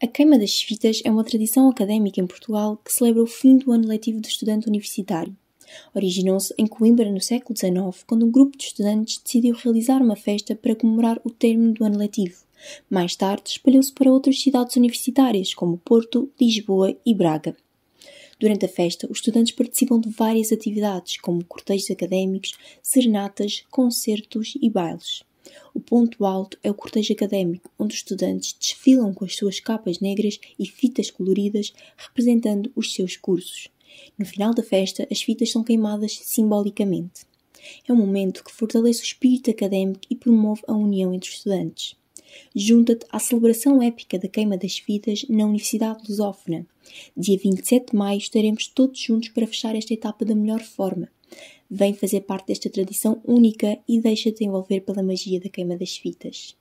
A queima das fitas é uma tradição académica em Portugal que celebra o fim do ano letivo do estudante universitário. Originou-se em Coimbra no século XIX, quando um grupo de estudantes decidiu realizar uma festa para comemorar o término do ano letivo. Mais tarde, espalhou-se para outras cidades universitárias, como Porto, Lisboa e Braga. Durante a festa, os estudantes participam de várias atividades, como cortejos académicos, serenatas, concertos e bailes. O ponto alto é o cortejo académico, onde os estudantes desfilam com as suas capas negras e fitas coloridas, representando os seus cursos. No final da festa, as fitas são queimadas simbolicamente. É um momento que fortalece o espírito académico e promove a união entre os estudantes. Junta-te à celebração épica da queima das fitas na Universidade Lusófona. Dia 27 de maio estaremos todos juntos para fechar esta etapa da melhor forma Vem fazer parte desta tradição única e deixa-te envolver pela magia da queima das fitas.